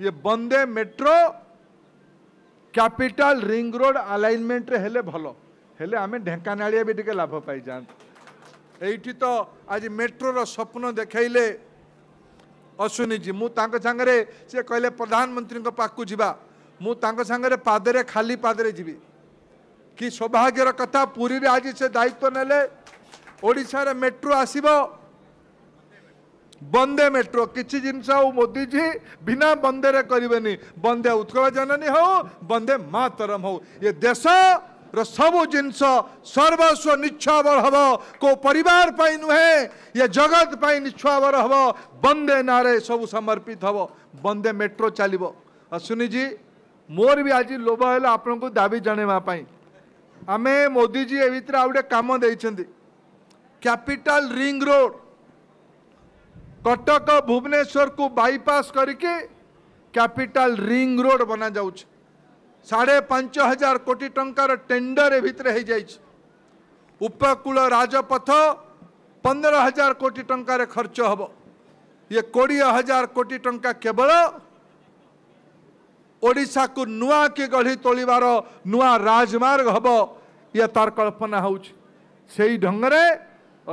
ये बंदे metro capital ring road alignment हेले भल हेले आम ढेकाना भी टे लाभ पाई ये तो आज मेट्रोर स्वप्न देखले अश्विनी जी मुझे सांगे सी कहले प्रधानमंत्री पाक जावा मुझे पादरे खाली पादरे जी कि सौभाग्यर कथा पूरी आज से दायित्व नेले मेट्रो आसब ବନ୍ଦେ ମେଟ୍ରୋ କିଛି ଜିନିଷ ଆଉ ମୋଦିଜୀ ବିନା ବନ୍ଦେରେ କରିବେନି ବନ୍ଦେ ଉତ୍କଳ ଜନନୀ ହଉ ବନ୍ଦେ ମାତରମ ହଉ ଏ ଦେଶର ସବୁ ଜିନିଷ ସର୍ବସ୍ୱ ନିଚ୍ଛାବର ହେବ କେଉଁ ପରିବାର ପାଇଁ ନୁହେଁ ଏ ଜଗତ ପାଇଁ ନିଚ୍ଛାବର ହେବ ବନ୍ଦେ ନାଁରେ ସବୁ ସମର୍ପିତ ହେବ ବନ୍ଦେ ମେଟ୍ରୋ ଚାଲିବ ଅଶ୍ୱିନୀଜୀ ମୋର ବି ଆଜି ଲୋଭ ହେଲା ଆପଣଙ୍କୁ ଦାବି ଜଣାଇବା ପାଇଁ ଆମେ ମୋଦିଜୀ ଏ ଭିତରେ ଆଉ ଗୋଟେ କାମ ଦେଇଛନ୍ତି capital ring road Cuttack Bhubaneswar को बाईपास करके कैपिटल रिंग रोड बना जा साढ़े पांच हजार कोटी टंकार टेंडर ए भितर हो जाए उपकूल राजपथ पंद्रह हजार कोटी टंकार खर्च हम ये कोड़े हजार कोटी टंका केवल ओडा को नुआ कि गढ़ी तोलार नुआ राजमार्ग हम ये तार कल्पना हो ढंग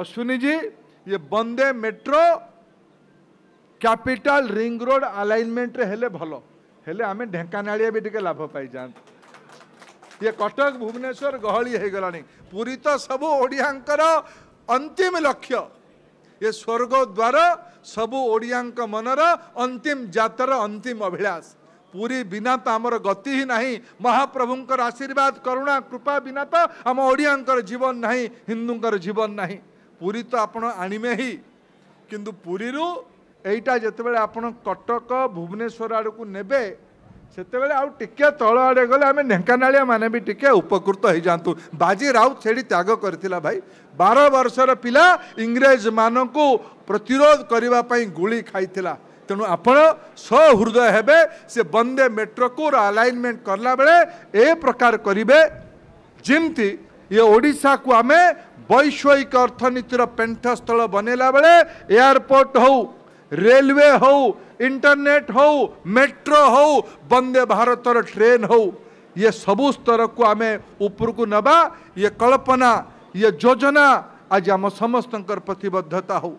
अश्विनी जी ये बंदे मेट्रो କ୍ୟାପିଟାଲ ରିଙ୍ଗ ରୋଡ଼ ଆଲାଇନମେଣ୍ଟରେ ହେଲେ ଭଲ ହେଲେ ଆମେ ଢେଙ୍କାନାଳିଆ ବି ଟିକେ ଲାଭ ପାଇଯାଆନ୍ତୁ ଇଏ କଟକ ଭୁବନେଶ୍ୱର ଗହଳି ହେଇଗଲାଣି ପୁରୀ ତ ସବୁ ଓଡ଼ିଆଙ୍କର ଅନ୍ତିମ ଲକ୍ଷ୍ୟ ଏ ସ୍ୱର୍ଗ ଦ୍ୱାର ସବୁ ଓଡ଼ିଆଙ୍କ ମନର ଅନ୍ତିମ ଯାତ୍ରାର ଅନ୍ତିମ ଅଭିଳାଷ ପୁରୀ ବିନା ତ ଆମର ଗତି ହିଁ ନାହିଁ ମହାପ୍ରଭୁଙ୍କର ଆଶୀର୍ବାଦ କରୁଣା କୃପା ବିନା ତ ଆମ ଓଡ଼ିଆଙ୍କର ଜୀବନ ନାହିଁ ହିନ୍ଦୁଙ୍କର ଜୀବନ ନାହିଁ ପୁରୀ ତ ଆପଣ ଆଣିବେ ହିଁ କିନ୍ତୁ ପୁରୀରୁ এইটা যেতবে আপনার কটক ভুবনেশ্বর আড়ক নেবে সেতবে আিকে তল আড়ে গেলে আমি ঢেঙ্কানাড়িয়া মানে বি টিকি উপকৃত হয়ে যাতে বাজি রাউত সেটি ত্যাগ করে ভাই বার বর্ষর পিলা ইংরেজ মানুষ প্রতিরোধ করা গুড়ি খাই তেণু আপন সহৃদয় হবে সে বন্দে মেট্রোকু আলাইনমেন্ট কলা বেড়ে এ প্রকার করবে যেমতি ଇଏ ଓଡ଼ିଶାକୁ ଆମେ ବୈଷୟିକ ଅର୍ଥନୀତିର ପେଣ୍ଠସ୍ଥଳ ବନେଇଲା ବେଳେ ଏୟାରପୋର୍ଟ ହେଉ रेलवे हो इंटरनेट हो मेट्रो हो वंदे भारत ट्रेन हो ये सबु स्तर को आम ऊपर को नवा ये कल्पना ये योजना आज आम समस्त प्रतबद्धता हो